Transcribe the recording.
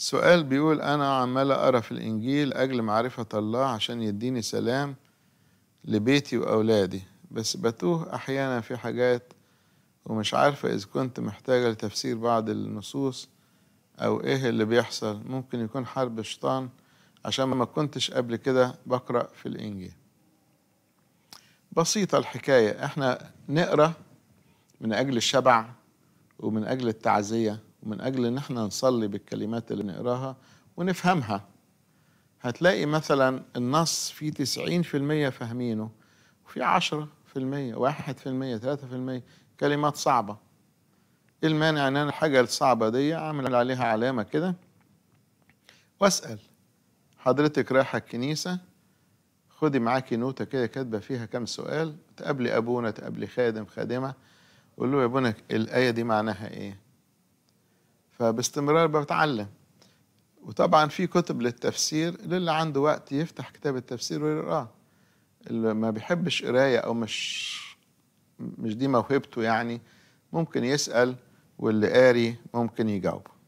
سؤال بيقول أنا عمال أقرأ في الإنجيل أجل معرفة الله عشان يديني سلام لبيتي وأولادي بس بتوه أحيانا في حاجات ومش عارفة إذا كنت محتاجة لتفسير بعض النصوص أو إيه اللي بيحصل ممكن يكون حرب الشيطان عشان ما كنتش قبل كده بقرأ في الإنجيل بسيطة الحكاية إحنا نقرأ من أجل الشبع ومن أجل التعزية ومن أجل أن احنا نصلي بالكلمات اللي نقراها ونفهمها هتلاقي مثلا النص فيه 90% فاهمينه وفي 10% 1% 3% كلمات صعبة ايه المانع ان انا الحاجة الصعبة دي اعمل عليها علامة كده واسأل حضرتك رايحة الكنيسة خدي معاكي نوتة كده كاتبة فيها كام سؤال تقابلي ابونا تقابلي خادم خادمة قول له يا ابونا الآية دي معناها ايه فباستمرار بتعلم وطبعا في كتب للتفسير للي عنده وقت يفتح كتاب التفسير ويقراه اللي ما بيحبش قرايه او مش مش دي موهبته يعني ممكن يسال واللي قاري ممكن يجاوبه